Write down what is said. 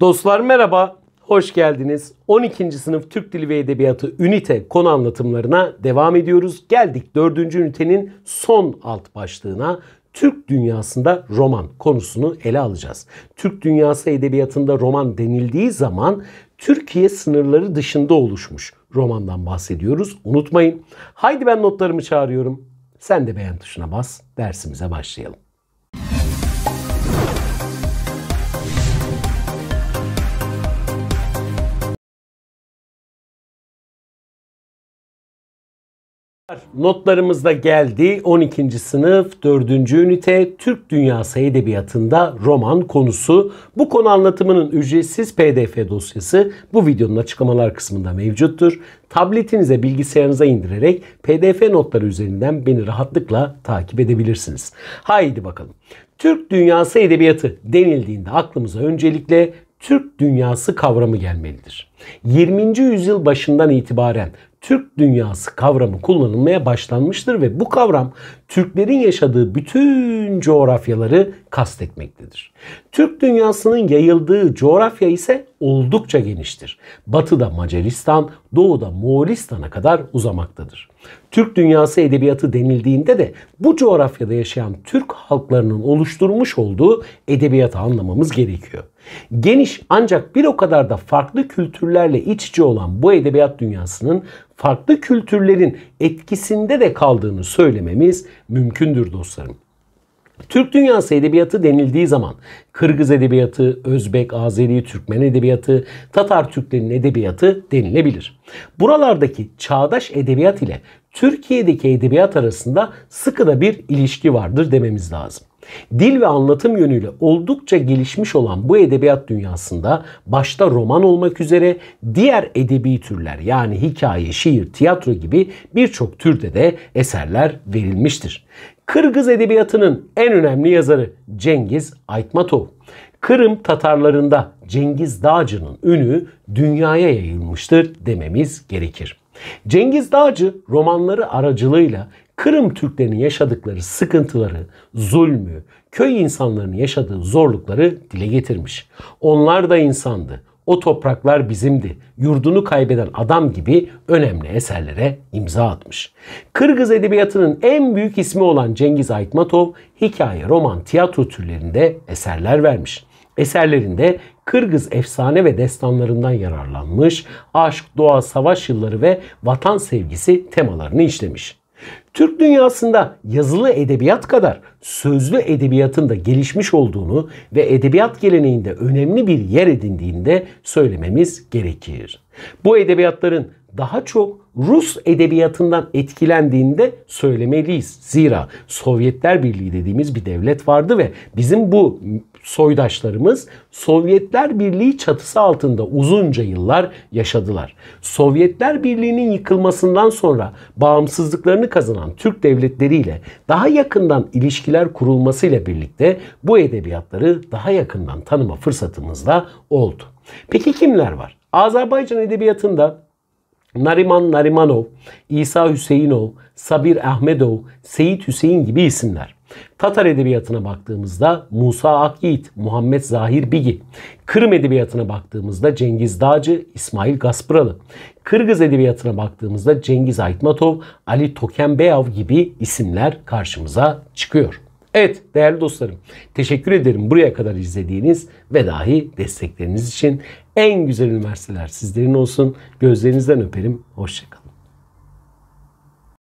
Dostlar merhaba, hoş geldiniz. 12. sınıf Türk Dili ve Edebiyatı ünite konu anlatımlarına devam ediyoruz. Geldik 4. ünitenin son alt başlığına. Türk dünyasında roman konusunu ele alacağız. Türk dünyası edebiyatında roman denildiği zaman Türkiye sınırları dışında oluşmuş romandan bahsediyoruz. Unutmayın. Haydi ben notlarımı çağırıyorum. Sen de beğen tuşuna bas. Dersimize başlayalım. Notlarımızda geldi 12. sınıf 4. ünite Türk Dünyası Edebiyatı'nda roman konusu. Bu konu anlatımının ücretsiz pdf dosyası bu videonun açıklamalar kısmında mevcuttur. Tabletinize bilgisayarınıza indirerek pdf notları üzerinden beni rahatlıkla takip edebilirsiniz. Haydi bakalım. Türk Dünyası Edebiyatı denildiğinde aklımıza öncelikle Türk dünyası kavramı gelmelidir. 20. yüzyıl başından itibaren Türk dünyası kavramı kullanılmaya başlanmıştır ve bu kavram Türklerin yaşadığı bütün coğrafyaları kastetmektedir. Türk dünyasının yayıldığı coğrafya ise oldukça geniştir. Batıda Macaristan, doğuda Moğolistan'a kadar uzamaktadır. Türk dünyası edebiyatı denildiğinde de bu coğrafyada yaşayan Türk halklarının oluşturmuş olduğu edebiyatı anlamamız gerekiyor. Geniş ancak bir o kadar da farklı kültürlerle iç içe olan bu edebiyat dünyasının farklı kültürlerin etkisinde de kaldığını söylememiz mümkündür dostlarım. Türk dünyası edebiyatı denildiği zaman Kırgız edebiyatı, Özbek, Azeri, Türkmen edebiyatı, Tatar Türklerin edebiyatı denilebilir. Buralardaki çağdaş edebiyat ile Türkiye'deki edebiyat arasında sıkıda bir ilişki vardır dememiz lazım. Dil ve anlatım yönüyle oldukça gelişmiş olan bu edebiyat dünyasında başta roman olmak üzere diğer edebi türler yani hikaye, şiir, tiyatro gibi birçok türde de eserler verilmiştir. Kırgız edebiyatının en önemli yazarı Cengiz Aytmatov. Kırım Tatarlarında Cengiz Dağcı'nın ünü dünyaya yayılmıştır dememiz gerekir. Cengiz Dağcı romanları aracılığıyla Kırım Türklerinin yaşadıkları sıkıntıları, zulmü, köy insanlarının yaşadığı zorlukları dile getirmiş. Onlar da insandı. O topraklar bizimdi. Yurdunu kaybeden adam gibi önemli eserlere imza atmış. Kırgız edebiyatının en büyük ismi olan Cengiz Aytmatov hikaye, roman, tiyatro türlerinde eserler vermiş. Eserlerinde Kırgız efsane ve destanlarından yararlanmış, aşk, doğa, savaş yılları ve vatan sevgisi temalarını işlemiş. Türk dünyasında yazılı edebiyat kadar sözlü edebiyatın da gelişmiş olduğunu ve edebiyat geleneğinde önemli bir yer edindiğini de söylememiz gerekir. Bu edebiyatların daha çok Rus edebiyatından etkilendiğinde söylemeliyiz. Zira Sovyetler Birliği dediğimiz bir devlet vardı ve bizim bu soydaşlarımız Sovyetler Birliği çatısı altında uzunca yıllar yaşadılar. Sovyetler Birliği'nin yıkılmasından sonra bağımsızlıklarını kazanan Türk devletleriyle daha yakından ilişkiler kurulmasıyla birlikte bu edebiyatları daha yakından tanıma fırsatımız da oldu. Peki kimler var? Azerbaycan edebiyatında Nariman Narimanov, İsa Hüseyinov, Sabir Ahmedov, Seyit Hüseyin gibi isimler. Tatar edebiyatına baktığımızda Musa Akyiğit, Muhammed Zahir Bigi. Kırım edebiyatına baktığımızda Cengiz Dağcı, İsmail Gaspıralı. Kırgız edebiyatına baktığımızda Cengiz Aytmatov, Ali Tokenbeyov gibi isimler karşımıza çıkıyor. Evet değerli dostlarım teşekkür ederim buraya kadar izlediğiniz ve dahi destekleriniz için en güzel üniversiteler sizlerin olsun. Gözlerinizden öperim. Hoşçakalın.